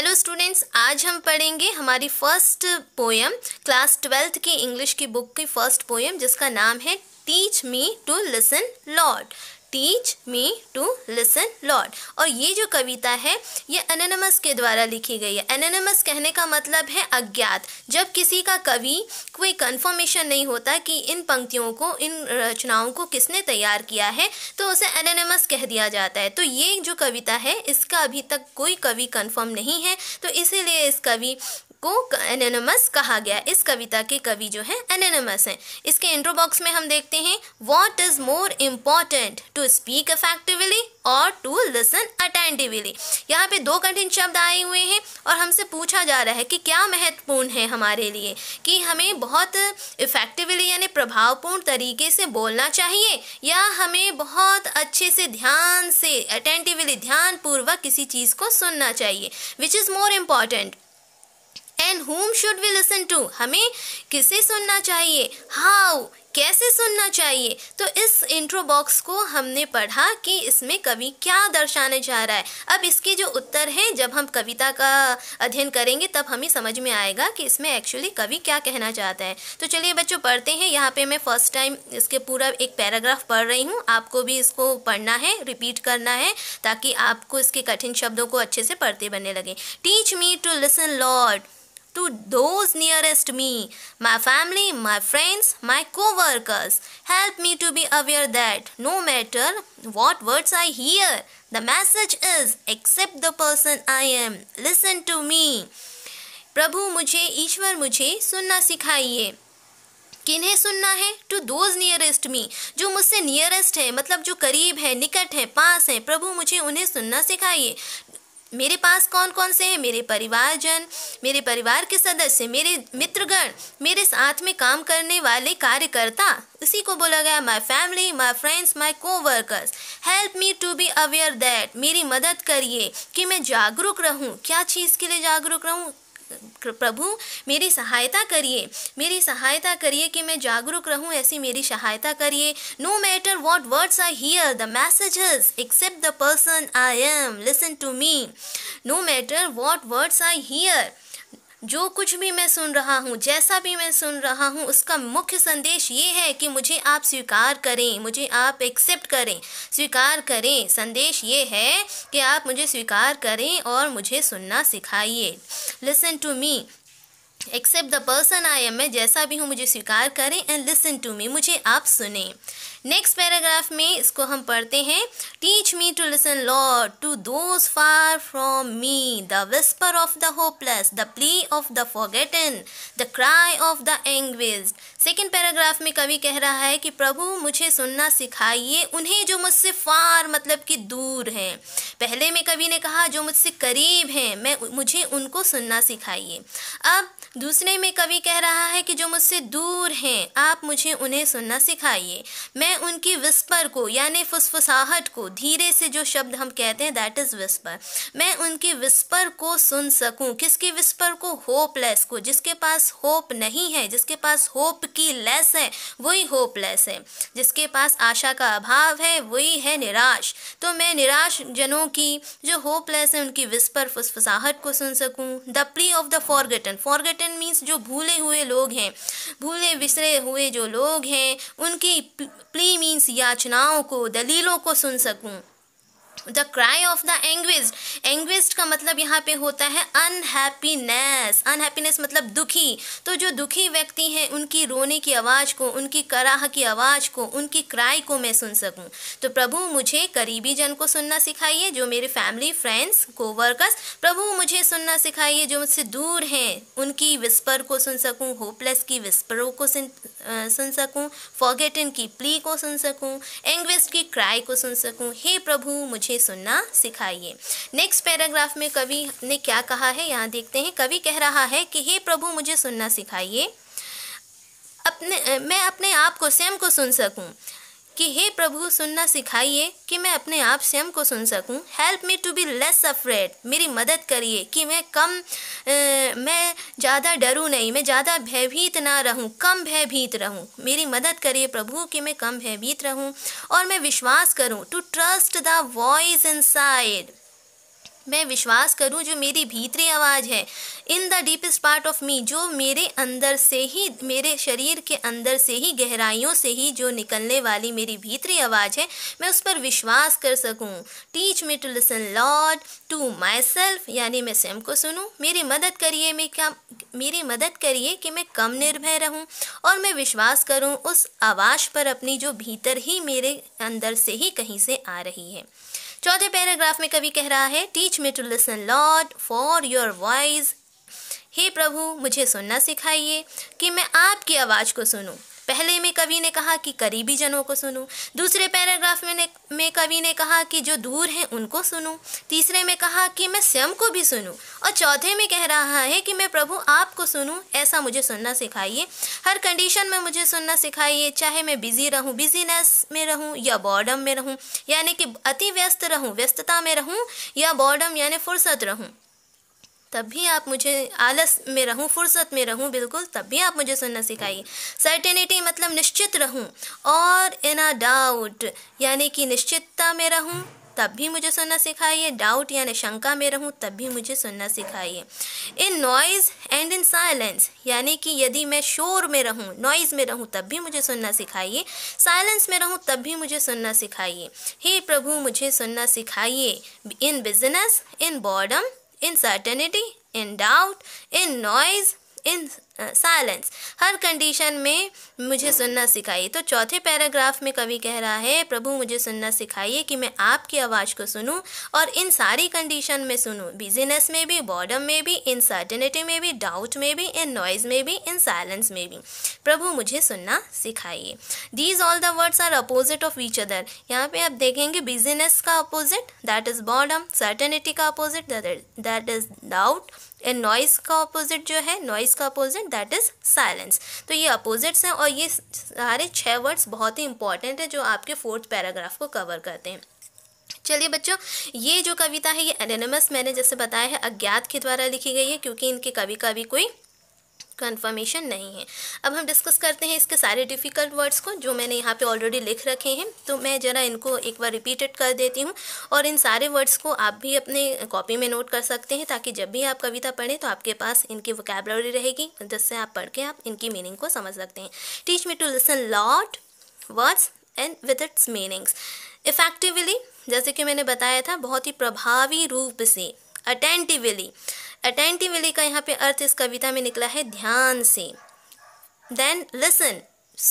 Hello students आज हम पढ़ेंगे हमारी फर्स्ट पोयम क्लास ट्वेल्थ की इंग्लिश की बुक की फर्स्ट पोयम जिसका नाम है teach me to listen lord teach me to listen lord और ये जो कविता है ये एनानमस के द्वारा लिखी गई है एनानमस कहने का मतलब है अज्ञात जब किसी का कवि कोई कन्फर्मेशन नहीं होता कि इन पंक्तियों को इन रचनाओं को किसने तैयार किया है तो उसे एनोनमस कह दिया जाता है तो ये जो कविता है इसका अभी तक कोई कवि कन्फर्म नहीं है तो इसीलिए इस कवि को एनोनमस कहा गया इस कविता के कवि जो है एनोनमस हैं इसके इंट्रो बॉक्स में हम देखते हैं what is more important to speak effectively और टू लिसन अटेंटिवली यहाँ पे दो कठिन शब्द आए हुए हैं और हमसे पूछा जा रहा है कि क्या महत्वपूर्ण है हमारे लिए कि हमें बहुत इफेक्टिवली यानी प्रभावपूर्ण तरीके से बोलना चाहिए या हमें बहुत अच्छे से ध्यान से अटेंटिवली ध्यानपूर्वक किसी चीज़ को सुनना चाहिए which is more important and whom should we listen to हमें किसे सुनना चाहिए हाउ कैसे सुनना चाहिए तो इस इंट्रो बॉक्स को हमने पढ़ा कि इसमें कवि क्या दर्शाने जा रहा है अब इसके जो उत्तर हैं जब हम कविता का अध्ययन करेंगे तब हमें समझ में आएगा कि इसमें एक्चुअली कवि क्या कहना चाहता है तो चलिए बच्चों पढ़ते हैं यहाँ पे मैं फर्स्ट टाइम इसके पूरा एक पैराग्राफ पढ़ रही हूँ आपको भी इसको पढ़ना है रिपीट करना है ताकि आपको इसके कठिन शब्दों को अच्छे से पढ़ते बनने लगे teach me to listen lord to those nearest me my family, my friends, my co workers. Help me to be aware that no matter what words I hear, the message is accept the person I am. Listen to me. प्रभु मुझे ईश्वर मुझे सुनना सिखाइए किन्हें सुनना है to those nearest मी जो मुझसे नियरेस्ट है मतलब जो करीब है निकट है पास है प्रभु मुझे उन्हें सुनना सिखाइए मेरे पास कौन कौन से हैं मेरे परिवारजन मेरे परिवार के सदस्य मेरे मित्रगण मेरे साथ में काम करने वाले कार्यकर्ता उसी को बोला गया my family my friends my coworkers help me to be aware that मेरी मदद करिए कि मैं जागरूक रहूं क्या चीज़ के लिए जागरूक रहूं प्रभु मेरी सहायता करिए मेरी सहायता करिए कि मैं जागरूक रहूं ऐसी मेरी सहायता करिए no matter what words I hear the messages accept the person I am listen to me no matter what words I hear जो कुछ भी मैं सुन रहा हूँ जैसा भी मैं सुन रहा हूँ उसका मुख्य संदेश ये है कि मुझे आप स्वीकार करें मुझे आप एक्सेप्ट करें स्वीकार करें संदेश ये है कि आप मुझे स्वीकार करें और मुझे सुनना सिखाइए listen to me accept the person I am मैं जैसा भी हूँ मुझे स्वीकार करें एंड लिसन टू मी मुझे आप सुने नेक्स्ट पैराग्राफ में इसको हम पढ़ते हैं teach me to listen lord to those far from me the whisper of the hopeless the plea of the forgotten the cry of the anguished second paragraph में कवि कह रहा है कि प्रभु मुझे सुनना सिखाइए उन्हें जो मुझसे फार मतलब कि दूर हैं पहले में कवि ने कहा जो मुझसे करीब हैं मैं मुझे उनको सुनना सिखाइए अब दूसरे में कवि कह रहा है कि जो मुझसे दूर हैं आप मुझे उन्हें सुनना सिखाइए मैं मैं उनकी विस्पर को यानी फुसफुसाहट को धीरे से जो शब्द हम कहते हैं दैट इज़ विस्पर मैं उनकी विस्पर को सुन सकूं किसकी विस्पर को होपलेस को जिसके पास होप नहीं है जिसके पास होप की लेस है वही होपलेस है जिसके पास आशा का अभाव है वही है निराश तो मैं निराश जनों की जो होपलेस है उनकी विस्पर फुसफुसाहट को सुन सकूँ the plea of the forgotten forgotten means जो भूले हुए लोग हैं भूले बिसरे हुए जो लोग हैं उनकी मीन्स याचनाओं को दलीलों को सुन सकूं the cry of the anguished anguished का मतलब यहाँ पे होता है अनहैप्पीनेस अनहैप्पीनेस मतलब दुखी तो जो दुखी व्यक्ति हैं उनकी रोने की आवाज़ को उनकी कराह की आवाज़ को उनकी क्राई को मैं सुन सकूँ तो प्रभु मुझे करीबी जन को सुनना सिखाइए जो मेरे फैमिली फ्रेंड्स कोवर्कर्स प्रभु मुझे सुनना सिखाइए जो मुझसे दूर हैं उनकी विस्पर को सुन सकूँ होपलेस की विस्परों को सुन सुन सकूँ फॉगेटिन की प्ली को सुन सकूँ एंग्वेज की क्राई को सुन सकूँ हे प्रभु मुझे अच्छे सुनना सिखाइए नेक्स्ट पैराग्राफ में कवि ने क्या कहा है यहाँ देखते हैं कवि कह रहा है कि हे प्रभु मुझे सुनना सिखाइए अपने मैं अपने आप को स्वयं को सुन सकूं कि हे प्रभु सुनना सिखाइए कि मैं अपने आप स्वयं को सुन सकूं help me to be less afraid मेरी मदद करिए कि मैं कम ए, मैं ज़्यादा डरूं नहीं मैं ज़्यादा भयभीत ना रहूं कम भयभीत रहूं मेरी मदद करिए प्रभु कि मैं कम भयभीत रहूं और मैं विश्वास करूं to trust the voice inside मैं विश्वास करूं जो मेरी भीतरी आवाज़ है in the deepest part of me जो मेरे अंदर से ही मेरे शरीर के अंदर से ही गहराइयों से ही जो निकलने वाली मेरी भीतरी आवाज़ है मैं उस पर विश्वास कर सकूं teach me to listen lord to myself यानी मैं स्वयं को सुनूं मेरी मदद करिए मैं क्या मेरी मदद करिए कि मैं कम निर्भय रहूँ और मैं विश्वास करूँ उस आवाज़ पर अपनी जो भीतर ही मेरे अंदर से ही कहीं से आ रही है चौथे पैराग्राफ में कवि कह रहा है teach me to listen lord for your voice हे प्रभु मुझे सुनना सिखाइए कि मैं आपकी आवाज़ को सुनूं पहले में कवि ने कहा कि करीबी जनों को सुनूं दूसरे पैराग्राफ में, में कवि ने कहा कि जो दूर हैं उनको सुनूं तीसरे में कहा कि मैं स्वयं को भी सुनूं और चौथे में कह रहा है कि मैं प्रभु आपको सुनूं ऐसा मुझे सुनना सिखाइए हर कंडीशन में मुझे सुनना सिखाइए चाहे मैं बिजी रहूँ बिजीनेस में रहूँ या बॉर्डम में रहूँ यानी कि अति व्यस्त रहूँ व्यस्तता में रहूँ या बॉर्डम यानी फुर्सत रहूँ तब भी आप मुझे आलस में रहूं फुर्सत में रहूं बिल्कुल तब भी आप मुझे सुनना सिखाइए सर्टेनिटी मतलब निश्चित रहूं और इन अ डाउट यानी कि निश्चितता में रहूं तब भी मुझे सुनना सिखाइए डाउट यानी शंका में रहूं तब भी मुझे सुनना सिखाइए in noise and in silence यानी कि यदि मैं शोर में रहूं नॉइज़ में रहूं तब भी मुझे सुनना सिखाइए साइलेंस में रहूं तब भी मुझे सुनना सिखाइए हे प्रभु मुझे सुनना सिखाइए in busyness in boredom in certainty, in doubt, in noise, in silence हर कंडीशन में मुझे सुनना सिखाइए तो चौथे पैराग्राफ में कवि कह रहा है प्रभु मुझे सुनना सिखाइए कि मैं आपकी आवाज़ को सुनूं और इन सारी कंडीशन में सुनूं बिजीनेस में भी बॉडम में भी इन सर्टनिटी में भी डाउट में भी इन नॉइज में भी इन साइलेंस में भी प्रभु मुझे सुनना सिखाइए these all the words are opposite of each other यहाँ पे आप देखेंगे बिजीनेस का opposite that is boredom certainty का opposite that is doubt and noise का अपोजिट जो है नॉइस का अपोजिट दैट इज साइलेंस तो ये अपोजिट्स हैं और ये सारे छः वर्ड्स बहुत ही इंपॉर्टेंट है जो आपके फोर्थ पैराग्राफ को कवर करते हैं चलिए बच्चों ये जो कविता है ये एनोनमस मैंने जैसे बताया है अज्ञात के द्वारा लिखी गई है क्योंकि इनके कवि का भी कोई कन्फर्मेशन नहीं है अब हम डिस्कस करते हैं इसके सारे डिफ़िकल्ट वर्ड्स को जो मैंने यहाँ पे ऑलरेडी लिख रखे हैं तो मैं ज़रा इनको एक बार रिपीटेड कर देती हूँ और इन सारे वर्ड्स को आप भी अपने कॉपी में नोट कर सकते हैं ताकि जब भी आप कविता पढ़ें तो आपके पास इनकी वोकेबलरी रहेगी जिससे आप पढ़ के आप इनकी मीनिंग को समझ सकते हैं teach me to listen lord words and with its meanings effectively जैसे कि मैंने बताया था बहुत ही प्रभावी रूप से अटेंटिवली अटेंटिवली का यहाँ पे अर्थ इस कविता में निकला है ध्यान से देन लिसन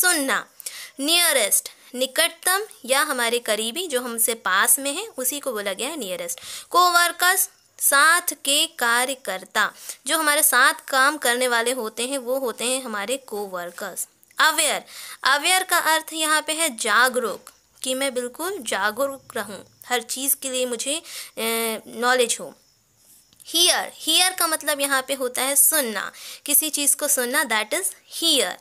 सुनना नियरेस्ट निकटतम या हमारे करीबी जो हमसे पास में है उसी को बोला गया है नियरेस्ट कोवर्कर्स साथ के कार्यकर्ता जो हमारे साथ काम करने वाले होते हैं वो होते हैं हमारे कोवर्कर्स अवेयर अवेयर का अर्थ यहाँ पे है जागरूक कि मैं बिल्कुल जागरूक रहूँ हर चीज़ के लिए मुझे नॉलेज हो हीयर हीयर का मतलब यहाँ पे होता है सुनना किसी चीज़ को सुनना that is hear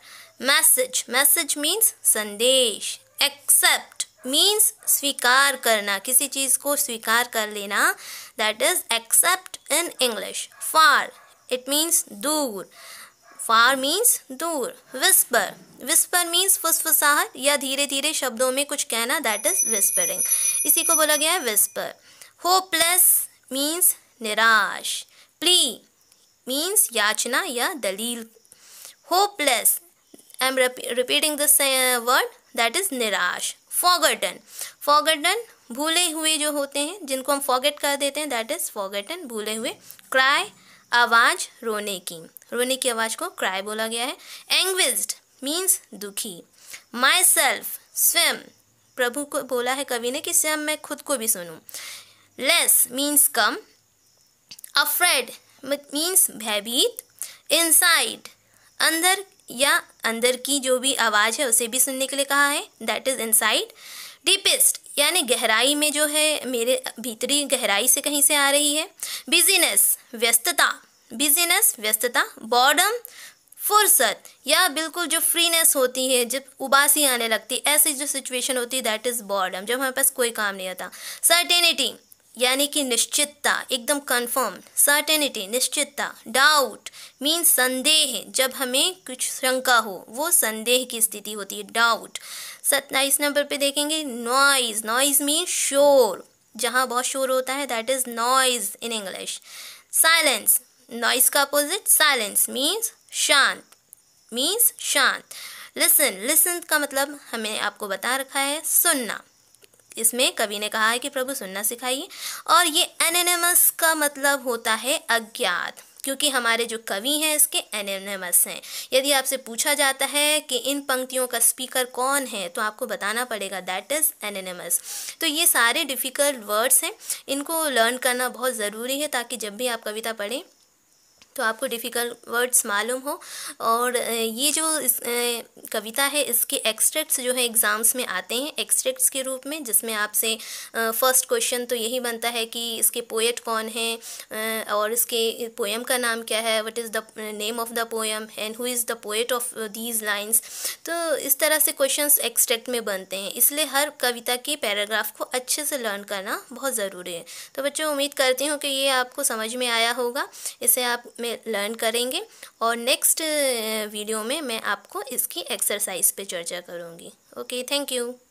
message message means संदेश एक्सेप्ट मीन्स स्वीकार करना किसी चीज़ को स्वीकार कर लेना that is accept in English far it means दूर फार मीन्स दूर विस्पर विस्पर मीन्स फुसफुसाहट या धीरे धीरे शब्दों में कुछ कहना दैट इज विस्परिंग इसी को बोला गया है विस्पर होपलेस मीन्स निराश प्ली मीन्स याचना या दलील hopeless I am repeating this word that is निराश फॉगटन फॉगटन भूले हुए जो होते हैं जिनको हम फॉगेट कर देते हैं दैट इज फॉगटन भूले हुए क्राई आवाज़ रोने की रोने की आवाज़ को क्राई बोला गया है एंग्विस्ड मीन्स दुखी माई सेल्फ स्वयं प्रभु को बोला है कवि ने कि स्वयं मैं खुद को भी सुनूं लेस मीन्स कम अफ्रेड मीन्स भयभीत इनसाइड अंदर या अंदर की जो भी आवाज़ है उसे भी सुनने के लिए कहा है दैट इज़ इनसाइड डीपेस्ट यानी गहराई में जो है मेरे भीतरी गहराई से कहीं से आ रही है बिजीनेस व्यस्तता बिजीनेस व्यस्तता बॉर्डम फुर्सत या बिल्कुल जो फ्रीनेस होती है जब उबासी आने लगती है ऐसी जो सिचुएशन होती है दैट इज़ बॉर्डम जब हमारे पास कोई काम नहीं आता सर्टेनिटी यानी कि निश्चितता एकदम कंफर्म सर्टेनिटी निश्चितता डाउट मीन संदेह जब हमें कुछ शंका हो वो संदेह की स्थिति होती है डाउट सत्ताईस नंबर पे देखेंगे नॉइज नॉइज मीन शोर जहाँ बहुत शोर होता है that is noise in English silence noise का अपोजिट साइलेंस मीन्स शांत मीन्स शांत लिसन लिसन का मतलब हमें आपको बता रखा है सुनना इसमें कवि ने कहा है कि प्रभु सुनना सिखाइए और ये एनेमस का मतलब होता है अज्ञात क्योंकि हमारे जो कवि हैं इसके एनेमस हैं यदि आपसे पूछा जाता है कि इन पंक्तियों का स्पीकर कौन है तो आपको बताना पड़ेगा दैट इज़ एनेमस तो ये सारे डिफ़िकल्ट वर्ड्स हैं इनको लर्न करना बहुत ज़रूरी है ताकि जब भी आप कविता पढ़ें तो आपको डिफ़िकल्ट वर्ड्स मालूम हो और ये जो इस, कविता है इसके एक्सट्रैक्ट्स जो है एग्ज़ाम्स में आते हैं एक्सट्रैक्ट्स के रूप में जिसमें आपसे फ़र्स्ट क्वेश्चन तो यही बनता है कि इसके पोएट कौन है और इसके पोएम का नाम क्या है what is the name of the poem and who is the poet of these lines तो इस तरह से क्वेश्चन एक्सट्रैक्ट में बनते हैं इसलिए हर कविता के पैराग्राफ को अच्छे से लर्न करना बहुत ज़रूरी है तो बच्चों उम्मीद करती हूँ कि ये आपको समझ में आया होगा इसे आप लर्न करेंगे और नेक्स्ट वीडियो uh, में मैं आपको इसकी एक्सरसाइज पे चर्चा करूँगी ओके थैंक यू